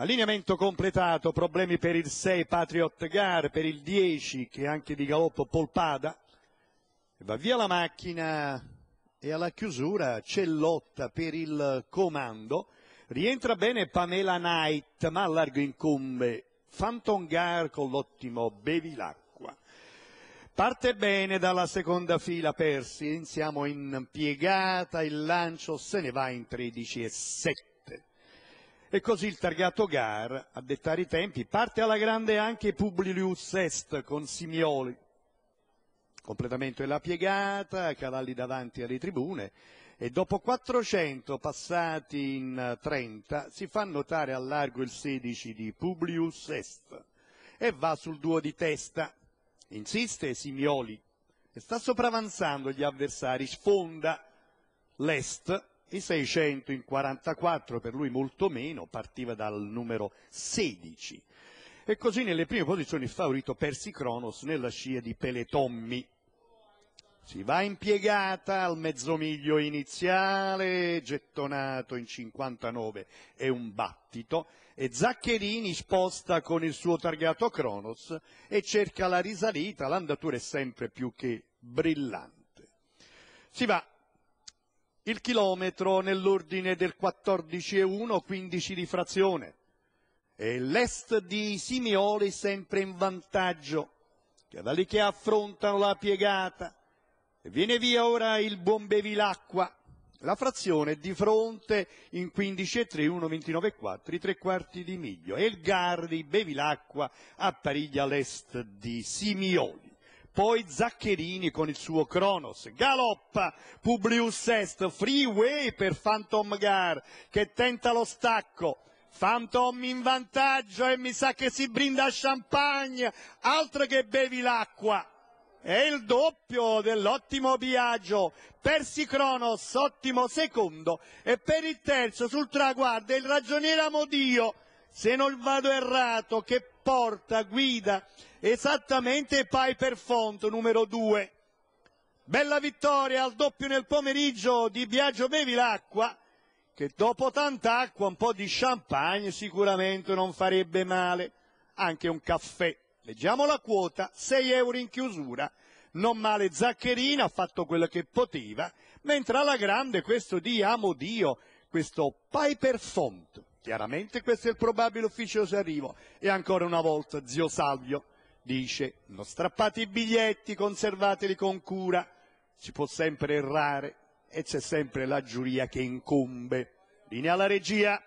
Allineamento completato, problemi per il 6 Patriot Gar, per il 10 che è anche di galoppo Polpada. Va via la macchina e alla chiusura c'è lotta per il comando. Rientra bene Pamela Knight, ma a largo incombe Phantom Gar con l'ottimo Bevilacqua. Parte bene dalla seconda fila Persi, siamo in piegata, il lancio se ne va in 13 e 7. E così il targato GAR, a dettare i tempi, parte alla grande anche Publius Est con Simioli. Completamento la piegata, cavalli davanti alle tribune e dopo 400 passati in 30 eh, si fa notare al largo il 16 di Publius Est e va sul duo di testa. Insiste Simioli e sta sopravanzando gli avversari, sfonda l'Est e 600 in 44, per lui molto meno, partiva dal numero 16. E così nelle prime posizioni favorito Persi Kronos nella scia di Peletommi. Si va impiegata al mezzo miglio iniziale, gettonato in 59 e un battito, e Zaccherini sposta con il suo targato Kronos e cerca la risalita, l'andatura è sempre più che brillante. Si va il chilometro nell'ordine del 14,1, 15 di frazione. E l'est di Simioli sempre in vantaggio. che da lì che affrontano la piegata. E viene via ora il buon Bevilacqua. La frazione di fronte in 15,3, 1,29,4, tre quarti di miglio. E il Gardi, Bevilacqua, appariglia l'est di Simioli poi Zaccherini con il suo Cronos, galoppa Publius Est, freeway per Phantom Gar che tenta lo stacco, Phantom in vantaggio e mi sa che si brinda champagne, altro che bevi l'acqua. È il doppio dell'ottimo Biagio, Persi Cronos, ottimo secondo. E per il terzo sul traguardo il ragioniero Amodio, se non vado errato, che porta, guida, esattamente pari per Font numero 2. Bella vittoria al doppio nel pomeriggio di Biagio Bevi l'acqua, che dopo tanta acqua un po' di champagne sicuramente non farebbe male, anche un caffè. Leggiamo la quota, 6 euro in chiusura. Non male Zaccherina, ha fatto quello che poteva, mentre alla grande questo di amo Dio, questo Piper Font. Chiaramente questo è il probabile ufficioso arrivo. E ancora una volta zio Salvio dice non strappate i biglietti, conservateli con cura, si può sempre errare e c'è sempre la giuria che incombe. Linea alla regia.